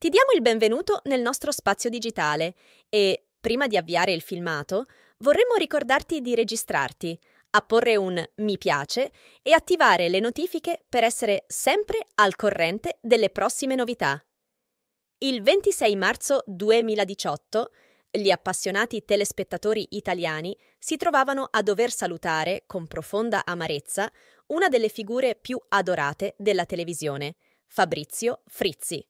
Ti diamo il benvenuto nel nostro spazio digitale e, prima di avviare il filmato, vorremmo ricordarti di registrarti, apporre un mi piace e attivare le notifiche per essere sempre al corrente delle prossime novità. Il 26 marzo 2018 gli appassionati telespettatori italiani si trovavano a dover salutare con profonda amarezza una delle figure più adorate della televisione, Fabrizio Frizzi.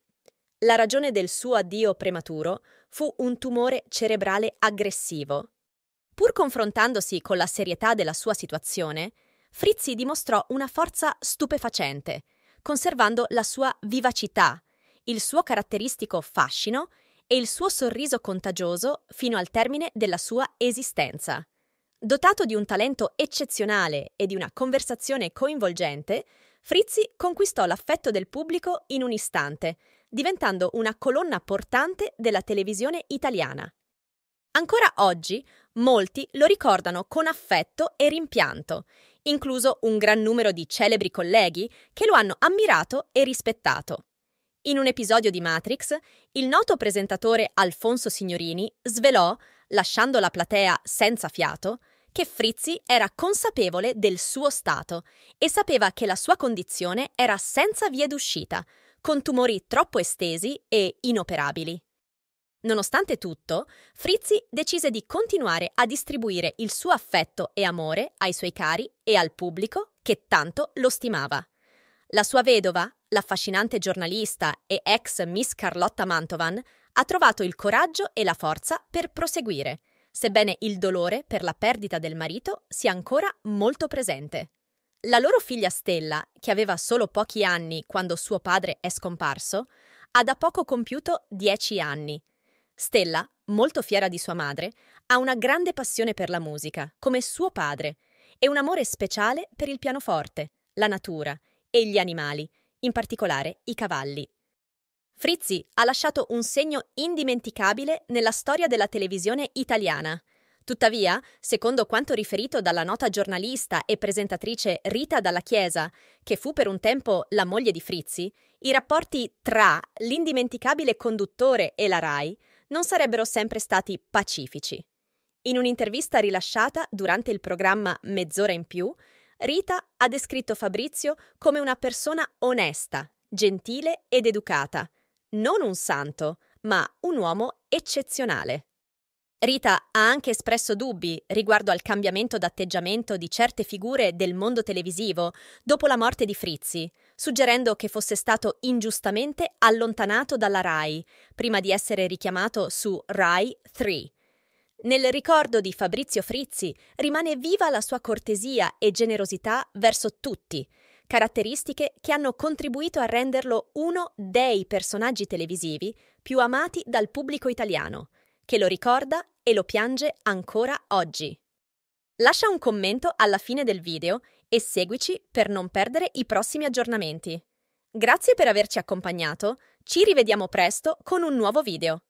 La ragione del suo addio prematuro fu un tumore cerebrale aggressivo. Pur confrontandosi con la serietà della sua situazione, Frizzi dimostrò una forza stupefacente, conservando la sua vivacità, il suo caratteristico fascino e il suo sorriso contagioso fino al termine della sua esistenza. Dotato di un talento eccezionale e di una conversazione coinvolgente, Frizzi conquistò l'affetto del pubblico in un istante, diventando una colonna portante della televisione italiana. Ancora oggi molti lo ricordano con affetto e rimpianto, incluso un gran numero di celebri colleghi che lo hanno ammirato e rispettato. In un episodio di Matrix, il noto presentatore Alfonso Signorini svelò, lasciando la platea senza fiato, che Frizzi era consapevole del suo stato e sapeva che la sua condizione era senza via d'uscita, con tumori troppo estesi e inoperabili. Nonostante tutto, Frizzi decise di continuare a distribuire il suo affetto e amore ai suoi cari e al pubblico che tanto lo stimava. La sua vedova, l'affascinante giornalista e ex Miss Carlotta Mantovan, ha trovato il coraggio e la forza per proseguire – sebbene il dolore per la perdita del marito sia ancora molto presente. La loro figlia Stella, che aveva solo pochi anni quando suo padre è scomparso, ha da poco compiuto dieci anni. Stella, molto fiera di sua madre, ha una grande passione per la musica, come suo padre, e un amore speciale per il pianoforte, la natura e gli animali, in particolare i cavalli Frizzi ha lasciato un segno indimenticabile nella storia della televisione italiana. Tuttavia, secondo quanto riferito dalla nota giornalista e presentatrice Rita Dalla Chiesa, che fu per un tempo la moglie di Frizzi, i rapporti tra l'indimenticabile conduttore e la RAI non sarebbero sempre stati pacifici. In un'intervista rilasciata durante il programma Mezz'ora in più, Rita ha descritto Fabrizio come una persona onesta, gentile ed educata, non un santo, ma un uomo eccezionale. Rita ha anche espresso dubbi riguardo al cambiamento d'atteggiamento di certe figure del mondo televisivo dopo la morte di Frizzi, suggerendo che fosse stato ingiustamente allontanato dalla RAI, prima di essere richiamato su RAI 3. Nel ricordo di Fabrizio Frizzi rimane viva la sua cortesia e generosità verso tutti, caratteristiche che hanno contribuito a renderlo uno dei personaggi televisivi più amati dal pubblico italiano, che lo ricorda e lo piange ancora oggi. Lascia un commento alla fine del video e seguici per non perdere i prossimi aggiornamenti. Grazie per averci accompagnato, ci rivediamo presto con un nuovo video.